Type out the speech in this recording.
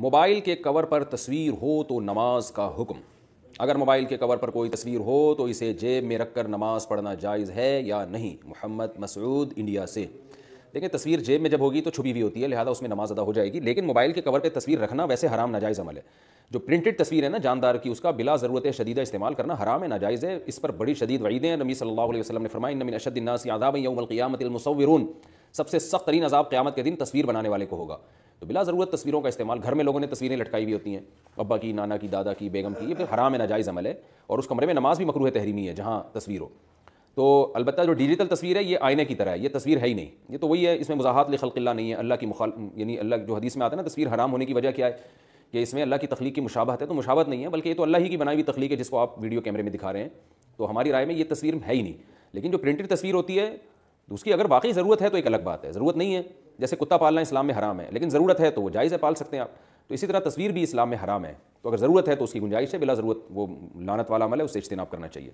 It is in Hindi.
मोबाइल के कवर पर तस्वीर हो तो नमाज का हुक्म अगर मोबाइल के कवर पर कोई तस्वीर हो तो इसे जेब में रखकर नमाज पढ़ना जायज़ है या नहीं मोहम्मद मसूद इंडिया से देखिए तस्वीर जेब में जब होगी तो छुपी हुई होती है लिहाजा उसमें नमाज अदा हो जाएगी लेकिन मोबाइल के कवर पर तस्वीर रखना वैसे हराम नाजायज़ अमल है जो प्रिंटेड तस्वीर है ना जानदार की उसका बिला ज़रूरत शदीदा इस्तेमाल करना हराम है नाजायज़ है इस पर बड़ी शदीद वईदें नबी सल्लल्लाहु अलैहि वसल्लम ने फरमाई नमिन अशदन्नासी आदाब यौमल क़ियामत सबसे सख्त तरीन अजाब क़्यामत के दिन तस्वीर बनाने वाले को होगा तो बिला ज़रूरत तस्वीरों का इस्तेमाल घर में लोगों ने तस्वीरें लटकाई हुई होती हैं अब्बा की नाना की दादा की बेगम की ये फिर तो हराम नाजायज़ अमल है और उस कमरे में नमाज भी मकरू तहरीमी है जहाँ तस्वीर हो तो अलबत्त जो डिजिटल तस्वीर है ये आईने की तरह है ये तस्वीर है ही नहीं ये तो वही है इसमें मजाहत खलकिल्ला नहीं है अल्लाह की मुखाल यानी अल्लाह जो हदीस में आता है ना तस्वीर हराम होने की वजह क्या है कि इसमें अल्लाह की तख्लीक की मुशाबत है तो मुशाबत नहीं है बल्कि ये तो अल्लाह ही की बनाई हुई तख्लीक है जिसको आप वीडियो कैमरे में दिखा रहे हैं तो हमारी राय में ये तस्वीर है ही नहीं लेकिन जो प्रिंटेड तस्वीर होती है तो उसकी अगर वाकई ज़रूरत है तो एक अलग बात है ज़रूरत नहीं है जैसे कुत्ता पालना इस्लाम में हराम है लेकिन ज़रूरत है तो वो जायज़ है पाल सकते हैं आप तो इसी तरह तस्वीर भी इस्लाम में हराम है तो अगर ज़रूरत है तो उसकी गुंजाइश है बिला ज़रूरत वो लानत वाला अमल है उससे इज्तनाब करना चाहिए